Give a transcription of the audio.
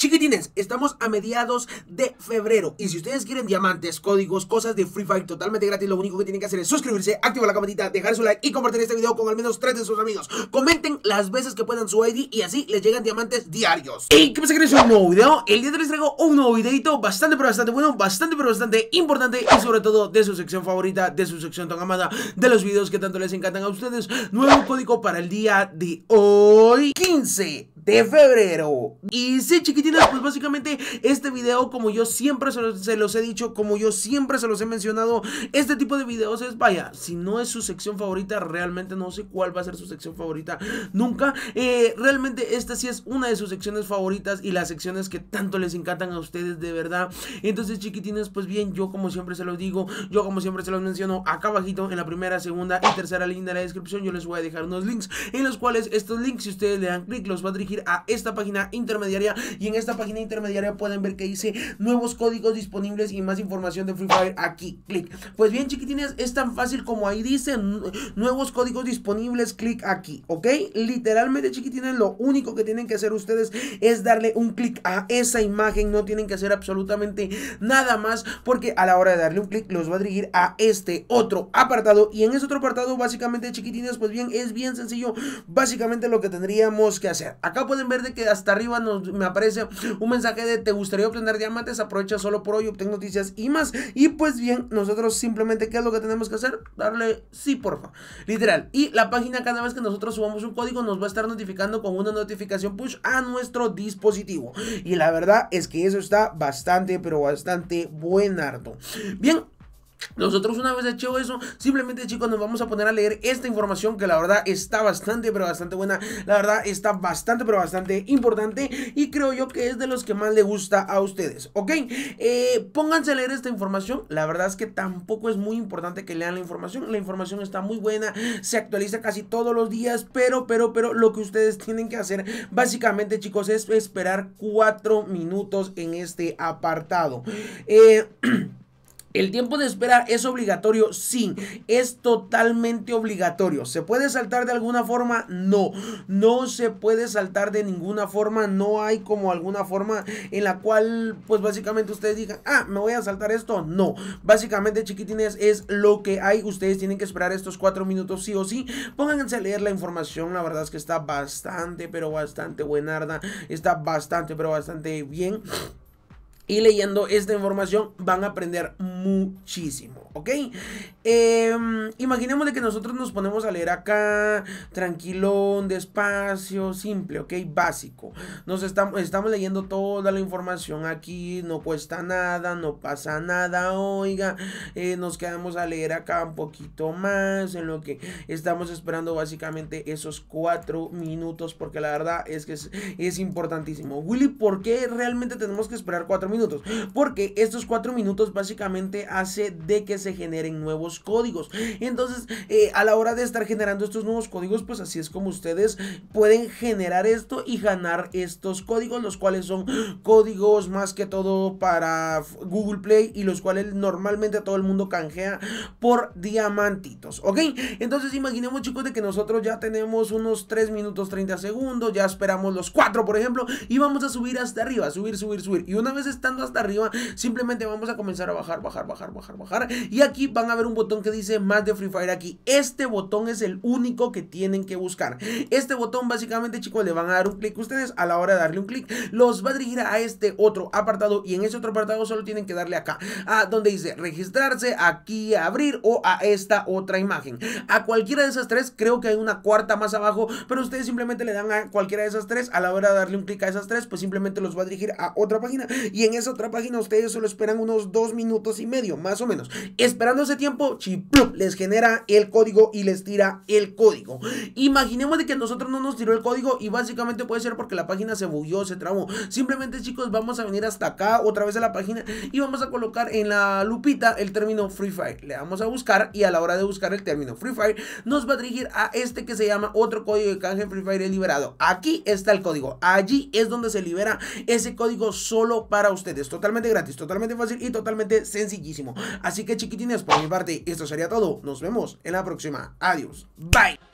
Chiquitines, estamos a mediados de febrero y si ustedes quieren diamantes, códigos, cosas de Free Fire totalmente gratis, lo único que tienen que hacer es suscribirse, activar la campanita, dejar su like y compartir este video con al menos tres de sus amigos. Comenten las veces que puedan su ID y así les llegan diamantes diarios. ¿Y qué pasa que es un nuevo video? El día de hoy les traigo un nuevo videito bastante pero bastante bueno, bastante pero bastante importante y sobre todo de su sección favorita, de su sección tan amada, de los videos que tanto les encantan a ustedes. Nuevo código para el día de hoy, 15 de febrero Y sí chiquitines, pues básicamente este video como yo siempre se los, he dicho Como yo siempre se los he mencionado Este tipo de videos es, vaya, si no es su sección favorita Realmente no sé cuál va a ser su sección favorita nunca eh, Realmente esta sí es una de sus secciones favoritas Y las secciones que tanto les encantan a ustedes de verdad Entonces chiquitines, pues bien, yo como siempre se los digo Yo como siempre se los menciono acá abajito en la primera, segunda y tercera línea de la descripción Yo les voy a dejar unos links en los cuales estos links si ustedes le dan clic los va a dirigir a esta página intermediaria y en esta página intermediaria pueden ver que dice nuevos códigos disponibles y más información de Free Fire aquí, clic. Pues bien chiquitines, es tan fácil como ahí dice, nuevos códigos disponibles, clic aquí, ¿ok? Literalmente chiquitines, lo único que tienen que hacer ustedes es darle un clic a esa imagen, no tienen que hacer absolutamente nada más porque a la hora de darle un clic los va a dirigir a este otro apartado y en ese otro apartado básicamente chiquitines, pues bien, es bien sencillo básicamente lo que tendríamos que hacer. Acá pueden ver de que hasta arriba nos, me aparece un mensaje de te gustaría obtener diamantes, aprovecha solo por hoy, obtén noticias y más. Y pues bien, nosotros simplemente, ¿qué es lo que tenemos que hacer? Darle sí, porfa. Literal. Y la página cada vez que nosotros subamos un código nos va a estar notificando con una notificación push a nuestro dispositivo. Y la verdad es que eso está bastante, pero bastante Buenardo, Bien, nosotros una vez hecho eso, simplemente chicos nos vamos a poner a leer esta información que la verdad está bastante pero bastante buena, la verdad está bastante pero bastante importante y creo yo que es de los que más le gusta a ustedes, ¿ok? Eh, pónganse a leer esta información, la verdad es que tampoco es muy importante que lean la información, la información está muy buena, se actualiza casi todos los días, pero, pero, pero lo que ustedes tienen que hacer básicamente chicos es esperar cuatro minutos en este apartado. Eh... El tiempo de espera es obligatorio, sí, es totalmente obligatorio. ¿Se puede saltar de alguna forma? No, no se puede saltar de ninguna forma, no hay como alguna forma en la cual pues básicamente ustedes digan, ah, me voy a saltar esto. No, básicamente chiquitines es lo que hay, ustedes tienen que esperar estos cuatro minutos sí o sí. Pónganse a leer la información, la verdad es que está bastante, pero bastante buenarda, está bastante, pero bastante bien. Y leyendo esta información van a aprender muitíssimo. ¿ok? Em, imaginemos de que nosotros nos ponemos a leer acá, tranquilón, despacio, simple, ¿ok? Básico. Nos estamos, leyendo toda la información aquí, no cuesta nada, no pasa nada, oiga, eh, nos quedamos a leer acá un poquito más, en lo que estamos esperando básicamente esos cuatro minutos, porque la verdad es que es, es importantísimo. Willy, ¿por qué realmente tenemos que esperar cuatro minutos? Porque estos cuatro minutos básicamente hace de que se generen nuevos códigos. Entonces, eh, a la hora de estar generando estos nuevos códigos, pues así es como ustedes pueden generar esto y ganar estos códigos, los cuales son códigos más que todo para Google Play y los cuales normalmente todo el mundo canjea por diamantitos, ¿ok? Entonces imaginemos chicos de que nosotros ya tenemos unos 3 minutos 30 segundos, ya esperamos los 4 por ejemplo y vamos a subir hasta arriba, subir, subir, subir y una vez estando hasta arriba simplemente vamos a comenzar a bajar, bajar, bajar, bajar, bajar y aquí van a ver un botón que dice más de Free Fire aquí. Este botón es el único que tienen que buscar. Este botón básicamente chicos le van a dar un clic ustedes a la hora de darle un clic. Los va a dirigir a este otro apartado y en ese otro apartado solo tienen que darle acá. A donde dice registrarse, aquí abrir o a esta otra imagen. A cualquiera de esas tres creo que hay una cuarta más abajo. Pero ustedes simplemente le dan a cualquiera de esas tres. A la hora de darle un clic a esas tres pues simplemente los va a dirigir a otra página. Y en esa otra página ustedes solo esperan unos dos minutos y medio más o menos esperando ese tiempo, chip, les genera el código y les tira el código. Imaginemos de que nosotros no nos tiró el código y básicamente puede ser porque la página se bugueó, se trabó. Simplemente, chicos, vamos a venir hasta acá, otra vez a la página y vamos a colocar en la lupita el término Free Fire. Le vamos a buscar y a la hora de buscar el término Free Fire nos va a dirigir a este que se llama otro código de canje Free Fire liberado. Aquí está el código. Allí es donde se libera ese código solo para ustedes. Totalmente gratis, totalmente fácil y totalmente sencillísimo. Así que chicos, tienes por mi parte esto sería todo. Nos vemos en la próxima. Adiós. Bye.